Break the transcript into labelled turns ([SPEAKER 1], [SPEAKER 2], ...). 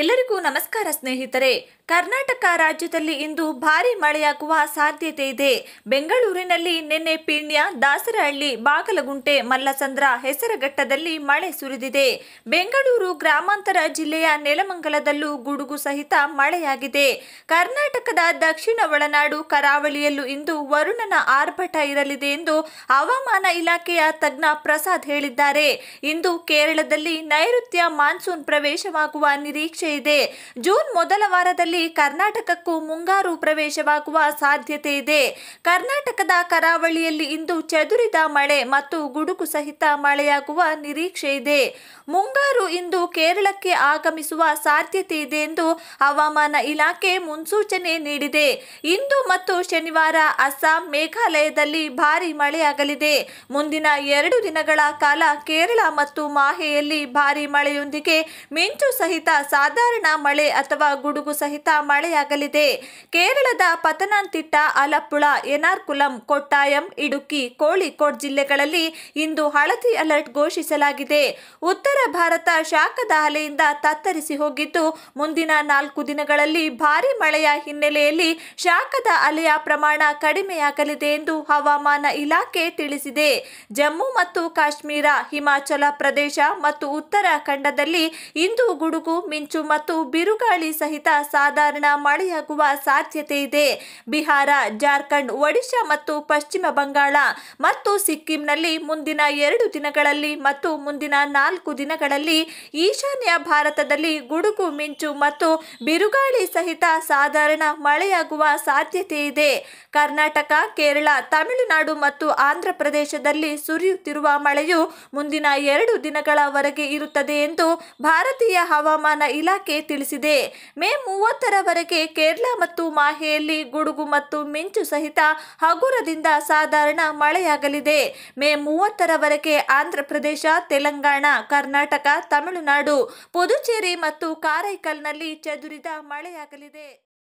[SPEAKER 1] ಎಲ್ಲರಿಗೂ ನಮಸ್ಕಾರ ಸ್ನೇಹಿತರೆ ಕರ್ನಾಟಕ ರಾಜ್ಯದಲ್ಲಿ ಇಂದು ಭಾರಿ ಮಳೆಯಾಗುವ ಸಾಧ್ಯತೆ ಇದೆ ಬೆಂಗಳೂರಿನಲ್ಲಿ ನಿನ್ನೆ ಪೀಣ್ಯ ದಾಸರಹಳ್ಳಿ ಬಾಗಲಗುಂಟೆ ಮಲ್ಲಸಂದ್ರ ಹೆಸರಘಟ್ಟದಲ್ಲಿ ಮಳೆ ಸುರಿದಿದೆ ಬೆಂಗಳೂರು ಗ್ರಾಮಾಂತರ ಜಿಲ್ಲೆಯ ನೆಲಮಂಗಲದಲ್ಲೂ ಗುಡುಗು ಸಹಿತ ಮಳೆಯಾಗಿದೆ ಕರ್ನಾಟಕದ ದಕ್ಷಿಣ ಒಳನಾಡು ಕರಾವಳಿಯಲ್ಲೂ ಇಂದು ವರುಣನ ಆರ್ಭಟ ಇರಲಿದೆ ಎಂದು ಹವಾಮಾನ ಇಲಾಖೆಯ ತಜ್ಞ ಪ್ರಸಾದ್ ಹೇಳಿದ್ದಾರೆ ಇಂದು ಕೇರಳದಲ್ಲಿ ನೈಋತ್ಯ ಮಾನ್ಸೂನ್ ಪ್ರವೇಶವಾಗುವ ನಿರೀಕ್ಷೆ ನಿರೀಕ್ಷೆ ಇದೆ ಜೂನ್ ಮೊದಲ ವಾರದಲ್ಲಿ ಕರ್ನಾಟಕಕ್ಕೂ ಮುಂಗಾರು ಪ್ರವೇಶವಾಗುವ ಸಾಧ್ಯತೆ ಇದೆ ಕರ್ನಾಟಕದ ಕರಾವಳಿಯಲ್ಲಿ ಇಂದು ಚದುರಿದ ಮಳೆ ಮತ್ತು ಗುಡುಗು ಸಹಿತ ಮಳೆಯಾಗುವ ನಿರೀಕ್ಷೆ ಇದೆ ಮುಂಗಾರು ಇಂದು ಕೇರಳಕ್ಕೆ ಆಗಮಿಸುವ ಸಾಧ್ಯತೆ ಇದೆ ಎಂದು ಹವಾಮಾನ ಇಲಾಖೆ ಮುನ್ಸೂಚನೆ ನೀಡಿದೆ ಇಂದು ಮತ್ತು ಶನಿವಾರ ಅಸ್ಸಾಂ ಮೇಘಾಲಯದಲ್ಲಿ ಭಾರಿ ಮಳೆಯಾಗಲಿದೆ ಮುಂದಿನ ಎರಡು ದಿನಗಳ ಕಾಲ ಕೇರಳ ಮತ್ತು ಮಾಹೆಯಲ್ಲಿ ಭಾರಿ ಮಳೆಯೊಂದಿಗೆ ಮಿಂಚು ಸಹಿತ ಸಾಧ ಸಾಧಾರಣ ಮಳೆ ಅಥವಾ ಗುಡುಗು ಸಹಿತ ಮಳೆಯಾಗಲಿದೆ ಕೇರಳದ ಪತನಂತಿಟ್ಟ ಅಲಪ್ಪುಳ ಎನಾರ್ಕುಲಂ ಕೊಟ್ಟಾಯಂ ಇಡುಕಿ ಕೋಳಿಕೋಡ್ ಜಿಲ್ಲೆಗಳಲ್ಲಿ ಇಂದು ಹಳದಿ ಅಲರ್ಟ್ ಘೋಷಿಸಲಾಗಿದೆ ಉತ್ತರ ಭಾರತ ಶಾಖದ ಅಲೆಯಿಂದ ತತ್ತರಿಸಿ ಹೋಗಿದ್ದು ಮುಂದಿನ ನಾಲ್ಕು ದಿನಗಳಲ್ಲಿ ಭಾರಿ ಮಳೆಯ ಹಿನ್ನೆಲೆಯಲ್ಲಿ ಶಾಖದ ಅಲೆಯ ಪ್ರಮಾಣ ಕಡಿಮೆಯಾಗಲಿದೆ ಎಂದು ಹವಾಮಾನ ಇಲಾಖೆ ತಿಳಿಸಿದೆ ಜಮ್ಮು ಮತ್ತು ಕಾಶ್ಮೀರ ಹಿಮಾಚಲ ಪ್ರದೇಶ ಮತ್ತು ಉತ್ತರಾಖಂಡದಲ್ಲಿ ಇಂದು ಗುಡುಗು ಮಿಂಚು ಮತ್ತು ಬಿರುಗಾಳಿ ಸಹಿತ ಸಾಧಾರಣ ಮಳೆಯಾಗುವ ಸಾಧ್ಯತೆ ಇದೆ ಬಿಹಾರ ಜಾರ್ಖಂಡ್ ಒಡಿಶಾ ಮತ್ತು ಪಶ್ಚಿಮ ಬಂಗಾಳ ಮತ್ತು ಸಿಕ್ಕಿಂನಲ್ಲಿ ಮುಂದಿನ ಎರಡು ದಿನಗಳಲ್ಲಿ ಮತ್ತು ಮುಂದಿನ ನಾಲ್ಕು ದಿನಗಳಲ್ಲಿ ಈಶಾನ್ಯ ಭಾರತದಲ್ಲಿ ಗುಡುಗು ಮಿಂಚು ಮತ್ತು ಬಿರುಗಾಳಿ ಸಹಿತ ಸಾಧಾರಣ ಮಳೆಯಾಗುವ ಸಾಧ್ಯತೆ ಇದೆ ಕರ್ನಾಟಕ ಕೇರಳ ತಮಿಳುನಾಡು ಮತ್ತು ಆಂಧ್ರ ಪ್ರದೇಶದಲ್ಲಿ ಸುರಿಯುತ್ತಿರುವ ಮಳೆಯು ಮುಂದಿನ ಎರಡು ದಿನಗಳವರೆಗೆ ಇರುತ್ತದೆ ಎಂದು ಭಾರತೀಯ ಹವಾಮಾನ ಇಲಾಖೆ ಇಲಾಖೆ ತಿಳಿಸಿದೆ ಮೇ ಮೂವತ್ತರವರೆಗೆ ಕೇರಳ ಮತ್ತು ಮಾಹೆಯಲ್ಲಿ ಗುಡುಗು ಮತ್ತು ಮಿಂಚು ಸಹಿತ ಹಗುರದಿಂದ ಸಾಧಾರಣ ಮಳೆಯಾಗಲಿದೆ ಮೇ ಮೂವತ್ತರವರೆಗೆ ಆಂಧ್ರಪ್ರದೇಶ ತೆಲಂಗಾಣ ಕರ್ನಾಟಕ ತಮಿಳುನಾಡು ಪುದುಚೇರಿ ಮತ್ತು ಕಾರೈಕಲ್ನಲ್ಲಿ ಚದುರಿದ ಮಳೆಯಾಗಲಿದೆ